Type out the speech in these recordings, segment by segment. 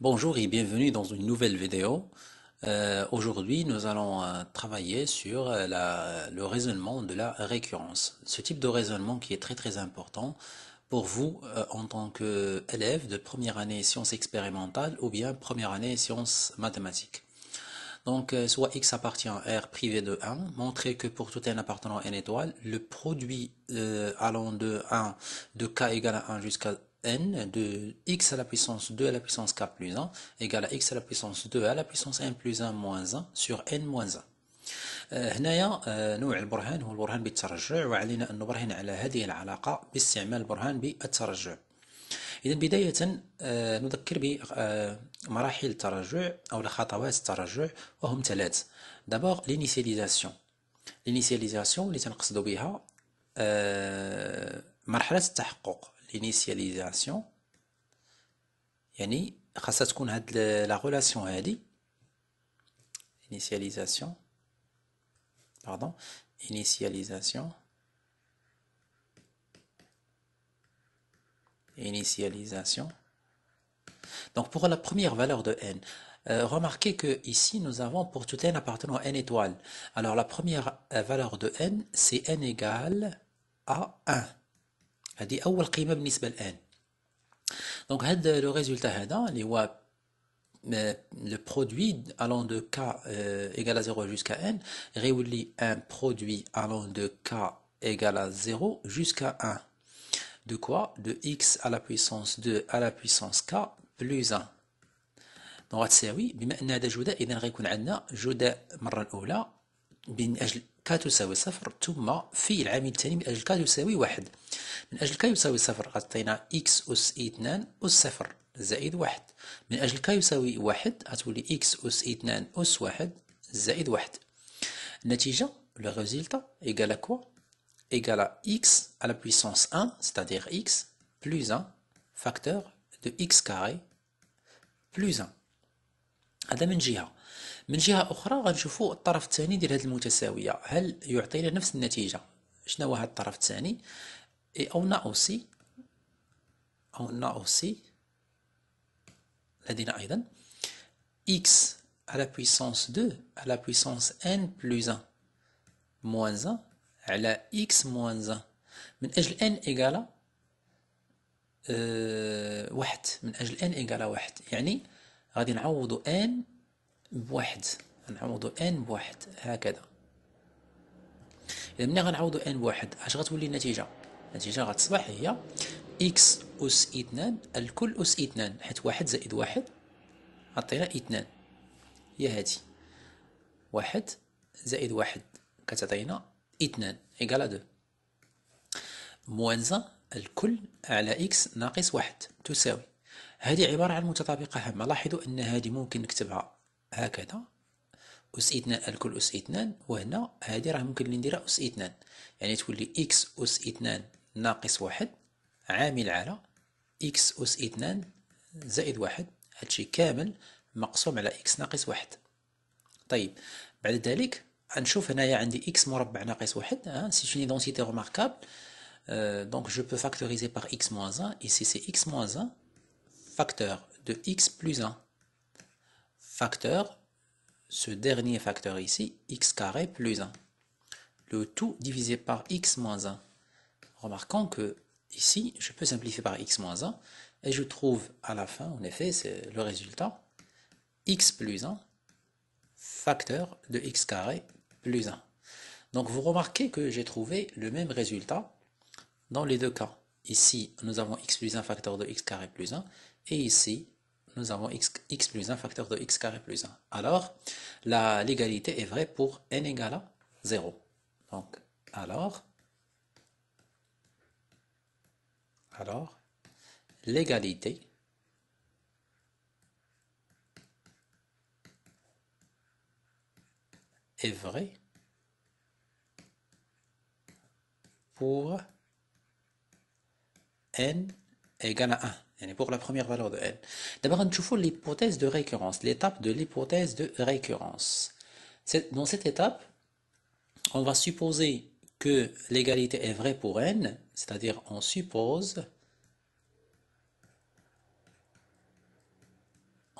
Bonjour et bienvenue dans une nouvelle vidéo. Euh, aujourd'hui, nous allons euh, travailler sur euh, le raisonnement de la récurrence. Ce type de raisonnement qui est très très important pour vous en tant qu'élève de première année sciences expérimentales ou bien première année sciences mathématiques. Donc, soit x appartient à R privé de 1, montrer que pour tout n appartenant à n étoile, le produit allant de 1 de k égale à 1 jusqu'à n de x à la puissance 2 à la puissance k plus 1 égale à x à la puissance 2 à la puissance n plus 1 moins 1 sur n moins 1 euh, هنايا آه، نوع البرهان هو البرهان بالترجع وعلينا أن نبرهن على هذه العلاقة باستعمال البرهان بالترجع إذا بداية آه، نذكر بمراحل آه، الترجع أو خطوات الترجع وهم ثلاث دابور لينيسياليزاسيون لينيسياليزاسيون اللي تنقصد بها مرحلة التحقق initialisation Yani, خاصها تكون la relation initialisation pardon initialisation initialisation donc pour la première valeur de n euh, remarquez que ici nous avons pour tout n appartenant à n étoiles alors la première euh, valeur de n c'est n égale à 1 هذه اول قيمه بالنسبه الان دونك هذا لو ريزولتا هذا اللي هو euh, le produit allant de k euh, égale à 0 jusqu'à n réunit un produit allant de k égale à 0 jusqu'à 1 de quoi de x à la puissance 2 à la puissance k plus 1 Donc غتساوي بما ان هذا جداء اذا غيكون عندنا من اجل ك تساوي صفر ثم في العامل الثاني من اجل ك تساوي واحد من اجل ك يساوي صفر غطينا اكس اس اثنان اس صفر زائد واحد من اجل ك يساوي واحد غتولي اكس اس اثنان اس واحد زائد واحد النتيجة لو غوزيلتا ايكالا كوا ايكالا اكس على بويسونس ان ستادير اكس بلوز ان فاكتور دو اكس كاري بلوز ان هذا من جهه من جهه اخرى غنشوفوا الطرف الثاني ديال هذه المتساويه هل يعطينا نفس النتيجه شنو هو هذا الطرف الثاني اي او نا او سي او نا او سي لدينا ايضا اكس على بويسونس 2 على بويسونس ان n 1 1 على اكس موان 1 من اجل ان إيكالا آه، واحد من اجل ان إيكالا واحد يعني غادي نعوضو ان بواحد غنعوضو ان بواحد هكذا اذا ملي غنعوضو ان بواحد اش غتولي النتيجه النتيجه غتصبح هي اكس اس اثنان الكل اس اثنان حيت واحد زائد واحد عطينا اثنان هي هادي واحد زائد واحد كتعطينا اثنان ايكالا دو موانزا الكل على اكس ناقص واحد تساوي هذه عبارة عن متطابقة هامة لاحظوا أن هذه ممكن نكتبها هكذا أس اثنان الكل أس اثنان وهنا هذه راه ممكن لي نديرها أس اثنان يعني تولي إكس أس اثنان ناقص واحد عامل على إكس أس اثنان زائد واحد هادشي كامل مقسوم على إكس ناقص واحد طيب بعد ذلك غنشوف هنايا عندي إكس مربع ناقص واحد سي اون دونسيتي غوماركابل دونك جو بو فاكتوريزي باغ اكس موان moins إيسي سي إكس x moins 1, دو إكس x أن 1. facteur, ce dernier facteur ici, x carré plus 1. Le tout divisé par x moins 1. Remarquons que ici, je peux simplifier par x moins 1 et je trouve à la fin, en effet, c'est le résultat, x plus 1 facteur de x carré plus 1. Donc vous remarquez que j'ai trouvé le même résultat dans les deux cas. Ici, nous avons x plus 1 facteur de x carré plus 1 et ici, nous avons x, plus 1 facteur de x carré plus 1. Alors, l'égalité est vraie pour n égale à 0. Donc, alors, alors l'égalité est vraie pour n égale à 1. Elle est pour la première valeur de n d'abord on faut l'hypothèse de récurrence l'étape de l'hypothèse de récurrence dans cette étape on va supposer que l'égalité est vraie pour n c'est-à-dire on suppose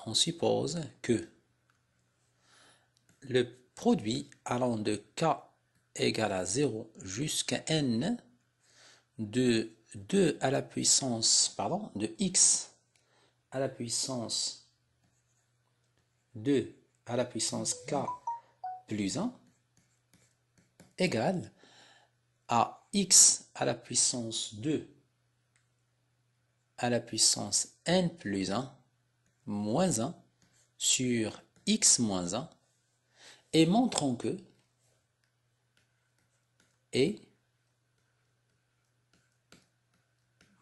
on suppose que le produit allant de k égale à 0 jusqu'à n de 2 à la puissance, pardon, de x à la puissance 2 à la puissance k plus 1 égale à x à la puissance 2 à la puissance n plus 1 moins 1 sur x moins 1 et montrons que et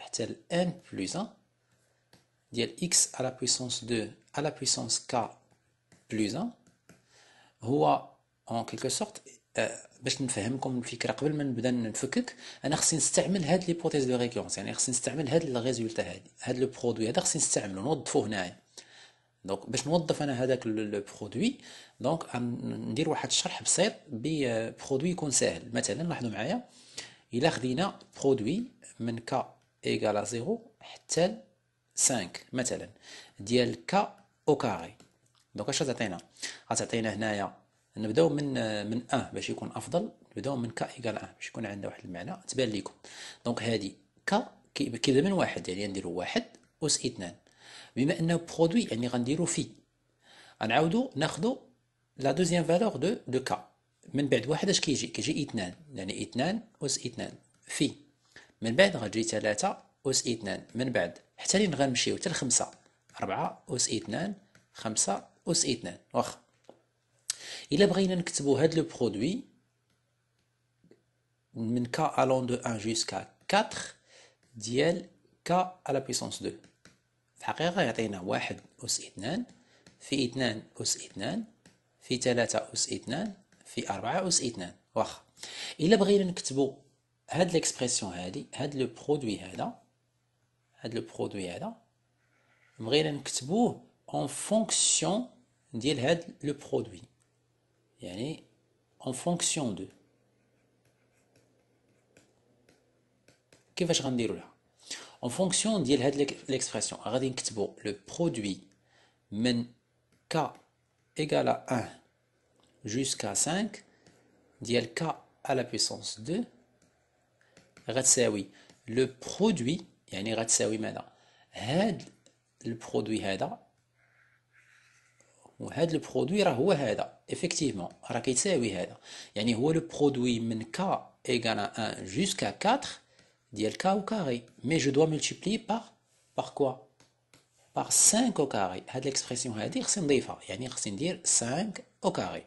حتى ل n بلس 1 ديال x على بويسونس 2 على بويسونس k بلس 1 هو اون كيلكو سورت باش نفهمكم الفكره قبل ما نبدا نفكك انا خصني نستعمل هاد ليبوتيز دو ريكورونس يعني خصني نستعمل هاد الريزولتا هادي هاد لو برودوي هذا خصني نستعملو نوظفو هنايا دونك باش نوظف انا هذاك لو برودوي دونك ندير واحد الشرح بسيط برودوي آه، يكون ساهل مثلا لاحظوا معايا الا خدينا برودوي من كا ايكال زيرو حتى 5 مثلا ديال كا او كاري دونك اش غتعطينا غتعطينا هنايا نبداو من من ان آه باش يكون افضل نبداو من كا ايكال ان آه باش يكون عندنا واحد المعنى تبان لكم دونك هادي كا كيبدا من واحد يعني نديرو واحد اس اثنان بما انه برودوي يعني غنديرو في غنعاودو ناخدو لا دوزيام فالور دو دو كا من بعد واحد اش كيجي كيجي اثنان يعني اثنان اس اثنان في من بعد غتجي ثلاثة أس اثنان من بعد حتى لين غنمشيو حتى لخمسة أربعة أس اثنان خمسة أس اثنان واخا إلا بغينا نكتبو هاد لو برودوي من كا الون دو ان جيسكا كاتخ ديال كا ألا بيسونس دو في الحقيقة يعطينا واحد أس اثنان في اثنان أس اثنان في ثلاثة أس اثنان في أربعة أس اثنان واخا إلا بغينا نكتبو l'expression add, le produit add. le produit add. Mredenktsbourg, en fonction, d'il a le produit. En fonction de... Qu'est-ce que je vais rendre là En fonction, d'il a l'expression. Radingktsbourg, le produit de k égale à 1 jusqu'à 5, d'il k à la puissance 2. Le produit, il y a un produit produit, Effectivement, Il y a un Le produit, de K à 1 jusqu'à quatre, K au carré. Mais je dois multiplier par, quoi Par 5 au carré. dire au carré.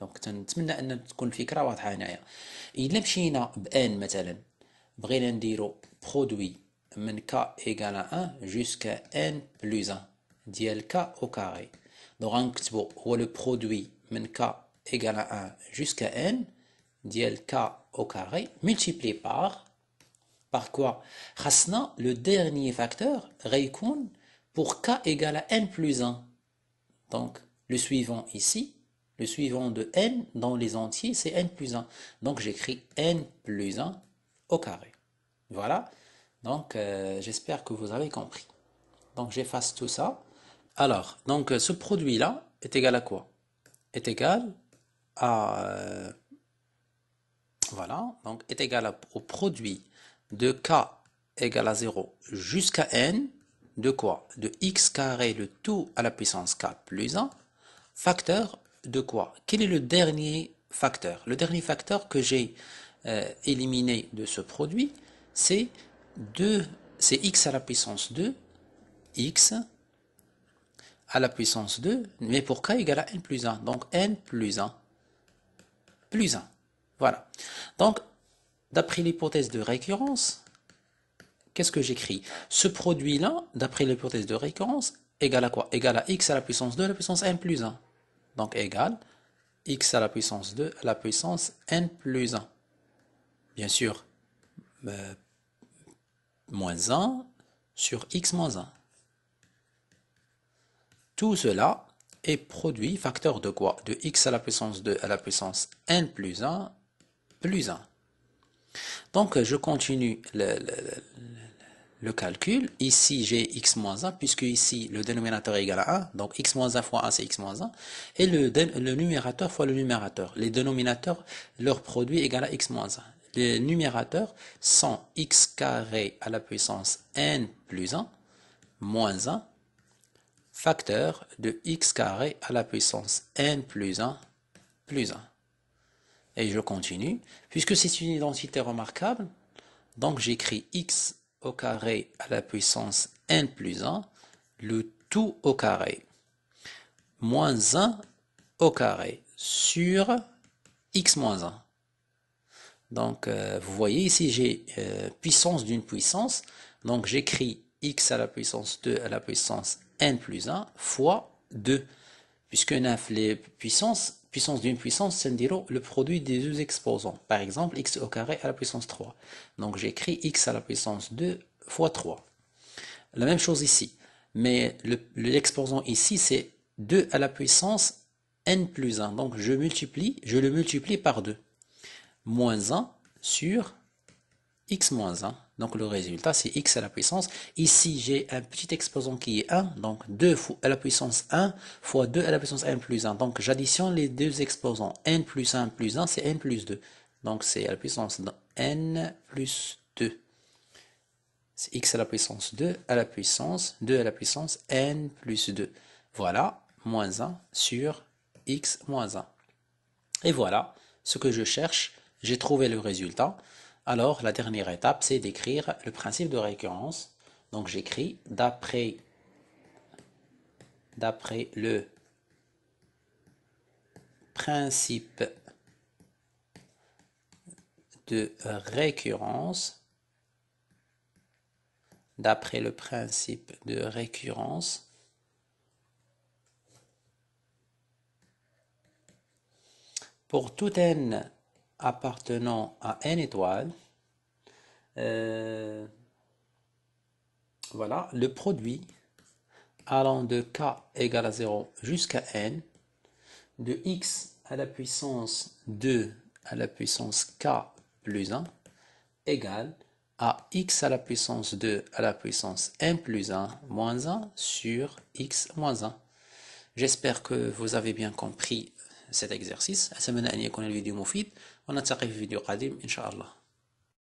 Donc, nous que vous ce que je viens n, le produit de k égale à 1 jusqu'à n plus 1 de k au carré. Donc, nous l'écrits le produit de k égale à 1 jusqu'à n de k au carré multiplié par par quoi le dernier facteur est pour k égale à n plus 1. Donc, le suivant ici. Le suivant de n dans les entiers, c'est n plus 1. Donc j'écris n plus 1 au carré. Voilà. Donc euh, j'espère que vous avez compris. Donc j'efface tout ça. Alors, donc ce produit-là est égal à quoi Est égal à... Euh, voilà, donc est égal au produit de k égale à 0 jusqu'à n de quoi De x carré le tout à la puissance k plus 1 facteur de quoi Quel est le dernier facteur Le dernier facteur que j'ai euh, éliminé de ce produit, c'est x à la puissance 2, x à la puissance 2, mais pour k égale à n plus 1. Donc n plus 1, plus 1. Voilà. Donc, d'après l'hypothèse de récurrence, qu'est-ce que j'écris Ce produit-là, d'après l'hypothèse de récurrence, égale à quoi Égale à x à la puissance 2 à la puissance n plus 1 donc égale x à la puissance 2 à la puissance n plus 1. Bien sûr, euh, moins 1 sur x moins 1. Tout cela est produit facteur de quoi De x à la puissance 2 à la puissance n plus 1 plus 1. Donc je continue le, le calcul. Ici, j'ai x moins 1, puisque ici, le dénominateur est égal à 1. Donc, x moins 1 fois 1, c'est x moins 1. Et le, numérateur fois le numérateur. Les dénominateurs, leur produit est égal à x moins 1. Les numérateurs sont x carré à la puissance n plus 1, moins 1, facteur de x carré à la puissance n plus 1, plus 1. Et je continue. Puisque c'est une identité remarquable, donc j'écris x au carré à la puissance n plus 1, le tout au carré, moins 1 au carré sur x moins 1. Donc, euh, vous voyez ici, j'ai euh, puissance d'une puissance. Donc, j'écris x à la puissance 2 à la puissance n plus 1 fois 2. Puisque 9, les puissances, puissance d'une puissance, c'est le produit des deux exposants. Par exemple, x au carré à la puissance 3. Donc j'écris x à la puissance 2 fois 3. La même chose ici. Mais l'exposant ici, c'est 2 à la puissance n plus 1. Donc je multiplie, je le multiplie par 2. Moins 1 sur x moins 1. Donc le résultat, c'est x à la puissance. Ici, j'ai un petit exposant qui est 1, donc 2 à la puissance 1 fois 2 à la puissance n plus 1. Donc j'additionne les deux exposants. n plus 1 plus 1, c'est n plus 2. Donc c'est à la puissance n plus 2. C'est x à la puissance 2 à la puissance 2 à la puissance n plus 2. Voilà, moins 1 sur x moins 1. Et voilà ce que je cherche. J'ai trouvé le résultat. Alors, la dernière étape, c'est d'écrire le principe de récurrence. Donc, j'écris d'après d'après le principe de récurrence, d'après le principe de récurrence, pour tout n appartenant à n étoiles euh, voilà, le produit allant de k égale à 0 jusqu'à n, de x à la puissance 2 à la puissance k plus 1, égale à x à la puissance 2 à la puissance n plus 1 moins 1 sur x moins 1. J'espère que vous avez bien compris cet exercice. À la vidéo ونلتقي في فيديو قادم إن شاء الله